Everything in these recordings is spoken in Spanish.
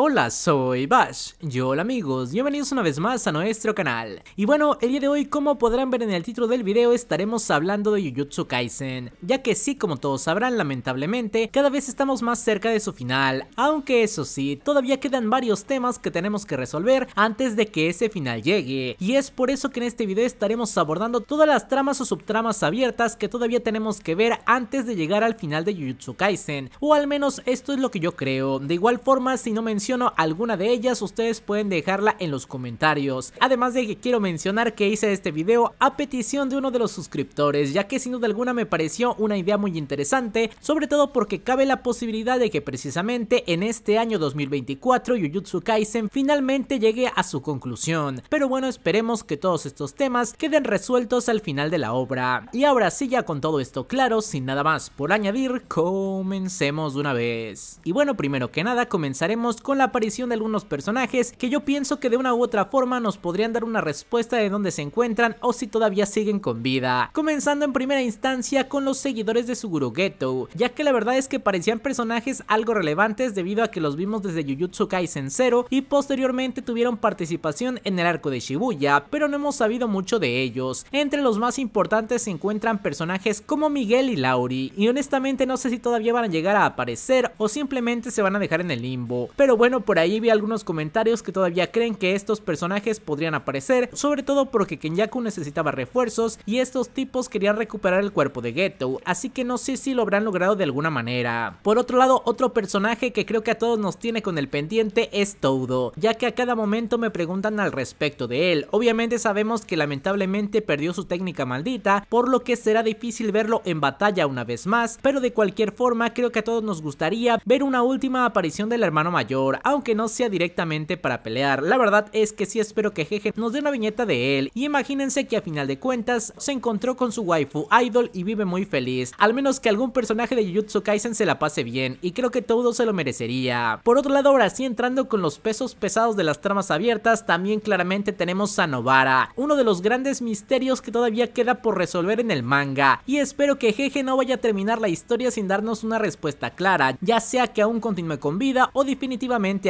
Hola, soy Bash. yo hola amigos, bienvenidos una vez más a nuestro canal. Y bueno, el día de hoy, como podrán ver en el título del video, estaremos hablando de Jujutsu Kaisen, ya que sí, como todos sabrán, lamentablemente, cada vez estamos más cerca de su final, aunque eso sí, todavía quedan varios temas que tenemos que resolver antes de que ese final llegue, y es por eso que en este video estaremos abordando todas las tramas o subtramas abiertas que todavía tenemos que ver antes de llegar al final de Jujutsu Kaisen, o al menos esto es lo que yo creo, de igual forma si no menciono alguna de ellas, ustedes pueden dejarla en los comentarios. Además de que quiero mencionar que hice este video a petición de uno de los suscriptores, ya que sin duda alguna me pareció una idea muy interesante, sobre todo porque cabe la posibilidad de que precisamente en este año 2024 Jujutsu Kaisen finalmente llegue a su conclusión. Pero bueno, esperemos que todos estos temas queden resueltos al final de la obra. Y ahora sí, ya con todo esto claro, sin nada más por añadir, comencemos de una vez. Y bueno, primero que nada comenzaremos con la aparición de algunos personajes que yo pienso que de una u otra forma nos podrían dar una respuesta de dónde se encuentran o si todavía siguen con vida. Comenzando en primera instancia con los seguidores de Suguru Ghetto, ya que la verdad es que parecían personajes algo relevantes debido a que los vimos desde Jujutsu Kaisen 0 y posteriormente tuvieron participación en el arco de Shibuya, pero no hemos sabido mucho de ellos. Entre los más importantes se encuentran personajes como Miguel y Lauri, y honestamente no sé si todavía van a llegar a aparecer o simplemente se van a dejar en el limbo, pero bueno bueno, por ahí vi algunos comentarios que todavía creen que estos personajes podrían aparecer, sobre todo porque Kenyaku necesitaba refuerzos y estos tipos querían recuperar el cuerpo de Geto, así que no sé si lo habrán logrado de alguna manera. Por otro lado, otro personaje que creo que a todos nos tiene con el pendiente es Todo, ya que a cada momento me preguntan al respecto de él. Obviamente sabemos que lamentablemente perdió su técnica maldita, por lo que será difícil verlo en batalla una vez más, pero de cualquier forma creo que a todos nos gustaría ver una última aparición del hermano mayor aunque no sea directamente para pelear. La verdad es que sí espero que Jeje nos dé una viñeta de él y imagínense que a final de cuentas se encontró con su waifu idol y vive muy feliz, al menos que algún personaje de Jujutsu Kaisen se la pase bien y creo que todo se lo merecería. Por otro lado ahora sí entrando con los pesos pesados de las tramas abiertas también claramente tenemos a Novara, uno de los grandes misterios que todavía queda por resolver en el manga y espero que Jeje no vaya a terminar la historia sin darnos una respuesta clara, ya sea que aún continúe con vida o definitivamente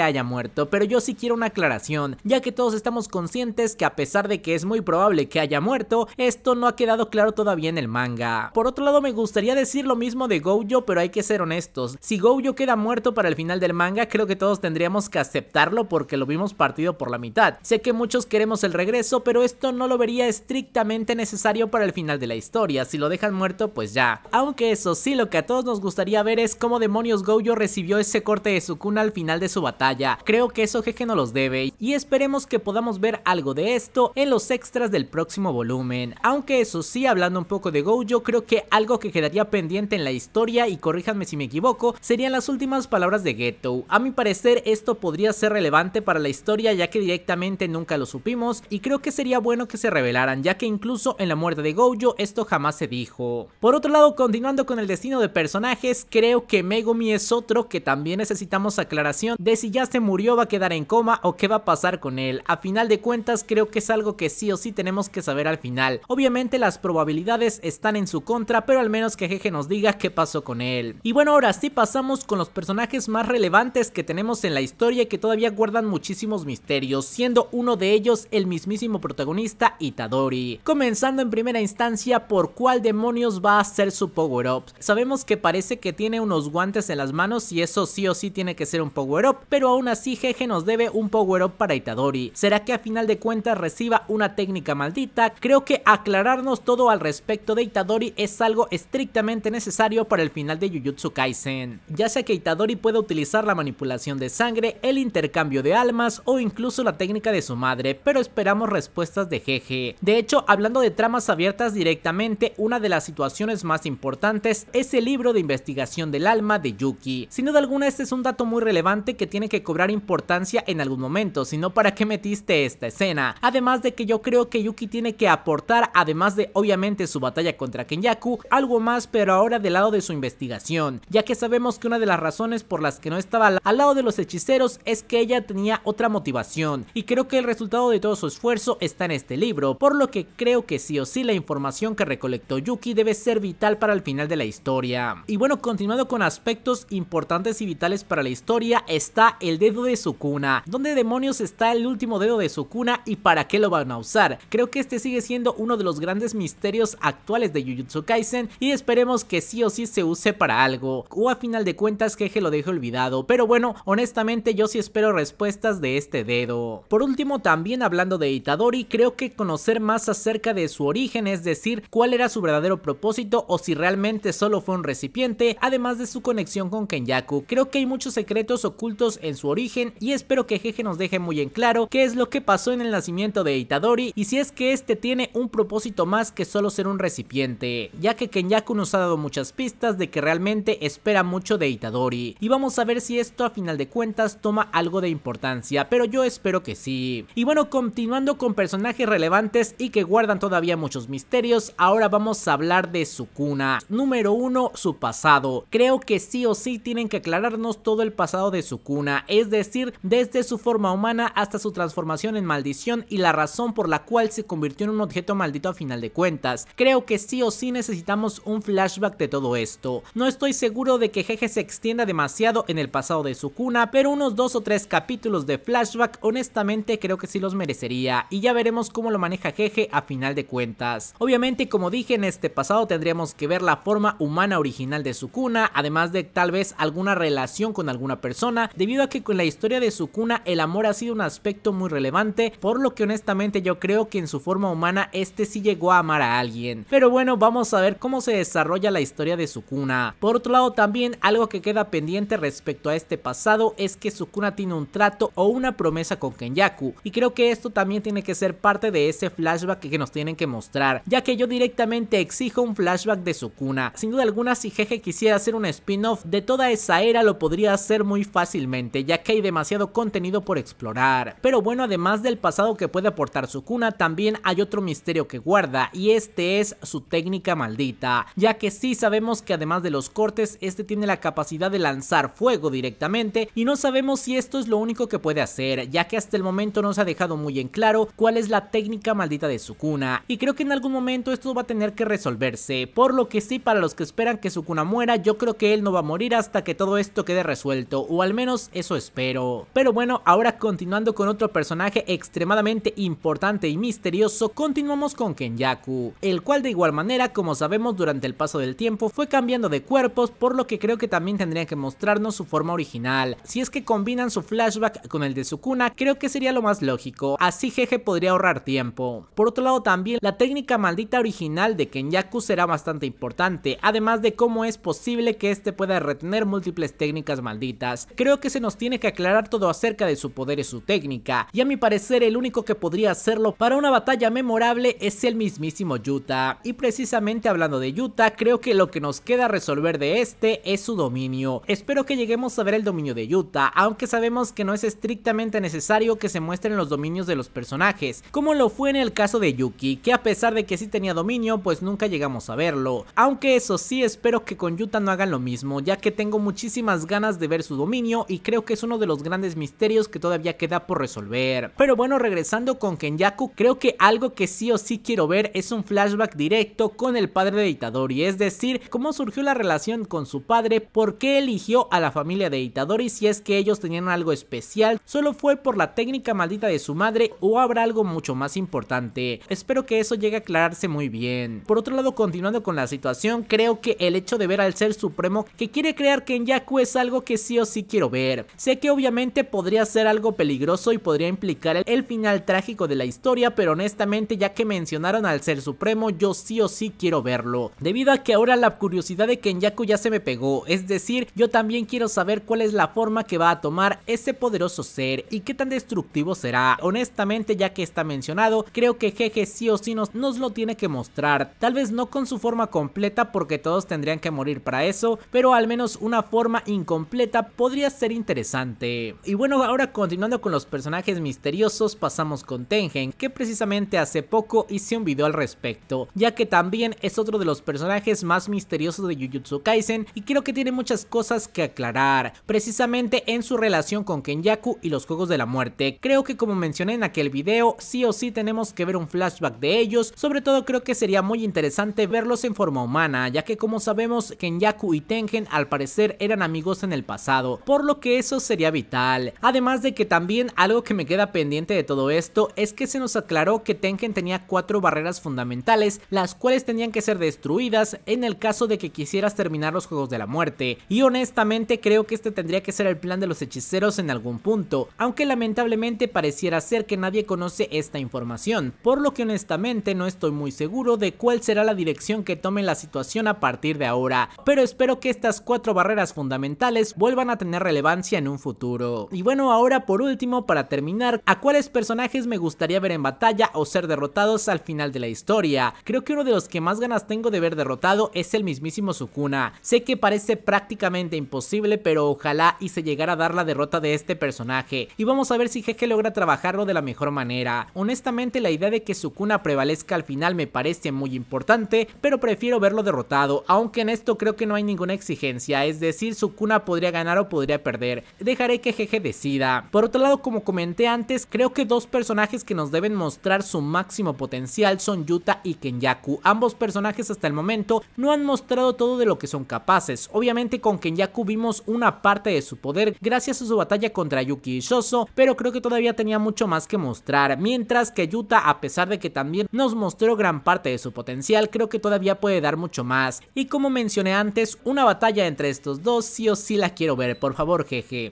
haya muerto, pero yo sí quiero una aclaración, ya que todos estamos conscientes que a pesar de que es muy probable que haya muerto, esto no ha quedado claro todavía en el manga. Por otro lado, me gustaría decir lo mismo de Gojo, pero hay que ser honestos. Si Gojo queda muerto para el final del manga, creo que todos tendríamos que aceptarlo porque lo vimos partido por la mitad. Sé que muchos queremos el regreso, pero esto no lo vería estrictamente necesario para el final de la historia. Si lo dejan muerto, pues ya. Aunque eso sí, lo que a todos nos gustaría ver es cómo demonios Gojo recibió ese corte de su cuna al final de su batalla. Creo que eso Jeje no los debe y esperemos que podamos ver algo de esto en los extras del próximo volumen. Aunque eso sí, hablando un poco de Gojo, creo que algo que quedaría pendiente en la historia, y corríjanme si me equivoco, serían las últimas palabras de Geto. A mi parecer esto podría ser relevante para la historia ya que directamente nunca lo supimos y creo que sería bueno que se revelaran ya que incluso en la muerte de Gojo esto jamás se dijo. Por otro lado, continuando con el destino de personajes, creo que Megumi es otro que también necesitamos aclaración si ya se murió, va a quedar en coma o qué va a pasar con él. A final de cuentas creo que es algo que sí o sí tenemos que saber al final. Obviamente las probabilidades están en su contra, pero al menos que Jeje nos diga qué pasó con él. Y bueno, ahora sí pasamos con los personajes más relevantes que tenemos en la historia y que todavía guardan muchísimos misterios, siendo uno de ellos el mismísimo protagonista Itadori. Comenzando en primera instancia por cuál demonios va a ser su power-up. Sabemos que parece que tiene unos guantes en las manos y eso sí o sí tiene que ser un power-up, pero aún así Jeje nos debe un power-up para Itadori. ¿Será que a final de cuentas reciba una técnica maldita? Creo que aclararnos todo al respecto de Itadori es algo estrictamente necesario para el final de Jujutsu Kaisen, ya sea que Itadori pueda utilizar la manipulación de sangre, el intercambio de almas o incluso la técnica de su madre, pero esperamos respuestas de Jeje. De hecho, hablando de tramas abiertas directamente, una de las situaciones más importantes es el libro de investigación del alma de Yuki. Sin duda alguna este es un dato muy relevante que tiene que cobrar importancia en algún momento, sino para qué metiste esta escena. Además de que yo creo que Yuki tiene que aportar, además de obviamente su batalla contra Kenyaku, algo más pero ahora del lado de su investigación, ya que sabemos que una de las razones por las que no estaba al lado de los hechiceros es que ella tenía otra motivación y creo que el resultado de todo su esfuerzo está en este libro, por lo que creo que sí o sí la información que recolectó Yuki debe ser vital para el final de la historia. Y bueno, continuando con aspectos importantes y vitales para la historia, está el dedo de Sukuna. ¿Dónde demonios está el último dedo de Sukuna y para qué lo van a usar? Creo que este sigue siendo uno de los grandes misterios actuales de Jujutsu Kaisen y esperemos que sí o sí se use para algo. O a final de cuentas queje lo deje olvidado, pero bueno, honestamente yo sí espero respuestas de este dedo. Por último, también hablando de Itadori, creo que conocer más acerca de su origen, es decir, cuál era su verdadero propósito o si realmente solo fue un recipiente, además de su conexión con Kenyaku. Creo que hay muchos secretos ocultos en su origen y espero que Jeje nos deje muy en claro qué es lo que pasó en el nacimiento de Itadori y si es que este tiene un propósito más que solo ser un recipiente, ya que Kenyaku nos ha dado muchas pistas de que realmente espera mucho de Itadori y vamos a ver si esto a final de cuentas toma algo de importancia, pero yo espero que sí. Y bueno, continuando con personajes relevantes y que guardan todavía muchos misterios, ahora vamos a hablar de su cuna. Número 1, su pasado. Creo que sí o sí tienen que aclararnos todo el pasado de su es decir, desde su forma humana hasta su transformación en maldición y la razón por la cual se convirtió en un objeto maldito a final de cuentas. Creo que sí o sí necesitamos un flashback de todo esto. No estoy seguro de que Jeje se extienda demasiado en el pasado de su cuna, pero unos dos o tres capítulos de flashback honestamente creo que sí los merecería y ya veremos cómo lo maneja Jeje a final de cuentas. Obviamente como dije en este pasado tendríamos que ver la forma humana original de su cuna, además de tal vez alguna relación con alguna persona, debido a que con la historia de Sukuna el amor ha sido un aspecto muy relevante, por lo que honestamente yo creo que en su forma humana este sí llegó a amar a alguien. Pero bueno, vamos a ver cómo se desarrolla la historia de Sukuna. Por otro lado también algo que queda pendiente respecto a este pasado es que Sukuna tiene un trato o una promesa con Kenyaku y creo que esto también tiene que ser parte de ese flashback que nos tienen que mostrar, ya que yo directamente exijo un flashback de Sukuna. Sin duda alguna si Jeje quisiera hacer un spin-off de toda esa era lo podría hacer muy fácilmente ya que hay demasiado contenido por explorar. Pero bueno, además del pasado que puede aportar Sukuna, también hay otro misterio que guarda, y este es su técnica maldita, ya que sí sabemos que además de los cortes, este tiene la capacidad de lanzar fuego directamente, y no sabemos si esto es lo único que puede hacer, ya que hasta el momento no se ha dejado muy en claro cuál es la técnica maldita de Sukuna, y creo que en algún momento esto va a tener que resolverse, por lo que sí para los que esperan que Sukuna muera, yo creo que él no va a morir hasta que todo esto quede resuelto, o al menos eso espero. Pero bueno, ahora continuando con otro personaje extremadamente importante y misterioso, continuamos con Kenyaku, el cual de igual manera, como sabemos durante el paso del tiempo, fue cambiando de cuerpos, por lo que creo que también tendría que mostrarnos su forma original. Si es que combinan su flashback con el de su cuna creo que sería lo más lógico, así Jeje podría ahorrar tiempo. Por otro lado también, la técnica maldita original de Kenyaku será bastante importante, además de cómo es posible que este pueda retener múltiples técnicas malditas. Creo que se nos tiene que aclarar todo acerca de su poder y su técnica, y a mi parecer el único que podría hacerlo para una batalla memorable es el mismísimo Yuta, y precisamente hablando de Yuta, creo que lo que nos queda resolver de este es su dominio, espero que lleguemos a ver el dominio de Yuta, aunque sabemos que no es estrictamente necesario que se muestren los dominios de los personajes, como lo fue en el caso de Yuki, que a pesar de que sí tenía dominio, pues nunca llegamos a verlo, aunque eso sí espero que con Yuta no hagan lo mismo, ya que tengo muchísimas ganas de ver su dominio y creo que es uno de los grandes misterios que todavía queda por resolver. Pero bueno, regresando con Kenyaku, creo que algo que sí o sí quiero ver es un flashback directo con el padre de Itadori, es decir, cómo surgió la relación con su padre, por qué eligió a la familia de Itadori si es que ellos tenían algo especial, solo fue por la técnica maldita de su madre o habrá algo mucho más importante. Espero que eso llegue a aclararse muy bien. Por otro lado, continuando con la situación, creo que el hecho de ver al ser supremo que quiere crear Kenyaku es algo que sí o sí quiero ver. Sé que obviamente podría ser algo peligroso y podría implicar el, final trágico de la historia, pero honestamente ya que mencionaron al ser supremo, yo sí o sí quiero verlo. Debido a que ahora la curiosidad de Kenyaku ya se me pegó, es decir, yo también quiero saber cuál es la forma que va a tomar ese poderoso ser y qué tan destructivo será. Honestamente, ya que está mencionado, creo que Jeje sí o sí nos lo tiene que mostrar. Tal vez no con su forma completa porque todos tendrían que morir para eso, pero al menos una forma incompleta podría ser interesante. Y bueno, ahora continuando con los personajes misteriosos, pasamos con Tengen, que precisamente hace poco hice un video al respecto, ya que también es otro de los personajes más misteriosos de Jujutsu Kaisen y creo que tiene muchas cosas que aclarar, precisamente en su relación con Kenyaku y los Juegos de la Muerte. Creo que como mencioné en aquel video, sí o sí tenemos que ver un flashback de ellos, sobre todo creo que sería muy interesante verlos en forma humana, ya que como sabemos Kenyaku y Tengen al parecer eran amigos en el pasado, por lo que eso sería vital. Además de que también algo que me queda pendiente de todo esto es que se nos aclaró que Tenken tenía cuatro barreras fundamentales, las cuales tenían que ser destruidas en el caso de que quisieras terminar los Juegos de la Muerte, y honestamente creo que este tendría que ser el plan de los hechiceros en algún punto, aunque lamentablemente pareciera ser que nadie conoce esta información, por lo que honestamente no estoy muy seguro de cuál será la dirección que tome la situación a partir de ahora, pero espero que estas cuatro barreras fundamentales vuelvan a tener relevancia en un futuro. Y bueno, ahora por último, para terminar, ¿a cuáles personajes me gustaría ver en batalla o ser derrotados al final de la historia? Creo que uno de los que más ganas tengo de ver derrotado es el mismísimo Sukuna. Sé que parece prácticamente imposible, pero ojalá y se llegara a dar la derrota de este personaje. Y vamos a ver si Jeje logra trabajarlo de la mejor manera. Honestamente, la idea de que Sukuna prevalezca al final me parece muy importante, pero prefiero verlo derrotado, aunque en esto creo que no hay ninguna exigencia, es decir, Sukuna podría ganar o podría perder dejaré que Jeje decida. Por otro lado, como comenté antes, creo que dos personajes que nos deben mostrar su máximo potencial son Yuta y Kenyaku. Ambos personajes hasta el momento no han mostrado todo de lo que son capaces. Obviamente con Kenyaku vimos una parte de su poder gracias a su batalla contra Yuki y Shoso, pero creo que todavía tenía mucho más que mostrar. Mientras que Yuta, a pesar de que también nos mostró gran parte de su potencial, creo que todavía puede dar mucho más. Y como mencioné antes, una batalla entre estos dos sí o sí la quiero ver. Por favor,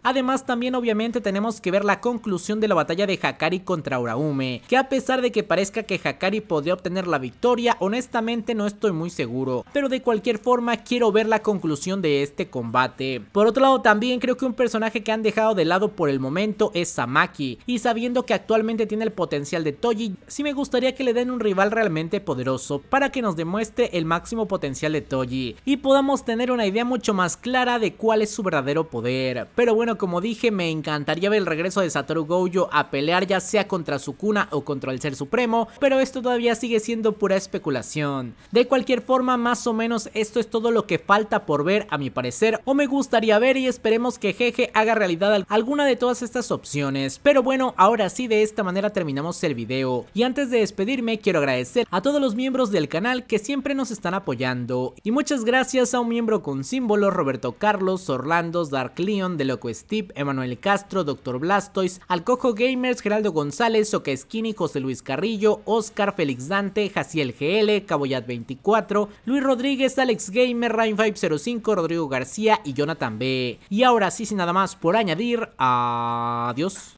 Además también obviamente tenemos que ver la conclusión de la batalla de Hakari contra Uraume, que a pesar de que parezca que Hakari podría obtener la victoria, honestamente no estoy muy seguro, pero de cualquier forma quiero ver la conclusión de este combate. Por otro lado también creo que un personaje que han dejado de lado por el momento es Samaki, y sabiendo que actualmente tiene el potencial de Toji, sí me gustaría que le den un rival realmente poderoso para que nos demuestre el máximo potencial de Toji y podamos tener una idea mucho más clara de cuál es su verdadero poder. Pero bueno, como dije, me encantaría ver el regreso de Satoru Gojo a pelear ya sea contra su cuna o contra el Ser Supremo, pero esto todavía sigue siendo pura especulación. De cualquier forma, más o menos esto es todo lo que falta por ver a mi parecer, o me gustaría ver y esperemos que Jeje haga realidad alguna de todas estas opciones. Pero bueno, ahora sí de esta manera terminamos el video. Y antes de despedirme, quiero agradecer a todos los miembros del canal que siempre nos están apoyando. Y muchas gracias a un miembro con símbolo Roberto Carlos, Orlando, Dark Leon, de Loco Steve, Emanuel Castro, Doctor Blastoise, Alcojo Gamers, Geraldo González, Esquini, José Luis Carrillo, Oscar, Félix Dante, Jaciel GL, Caboyat 24, Luis Rodríguez, Alex Gamer, Rain 505, Rodrigo García y Jonathan B. Y ahora sí, sin nada más por añadir, adiós.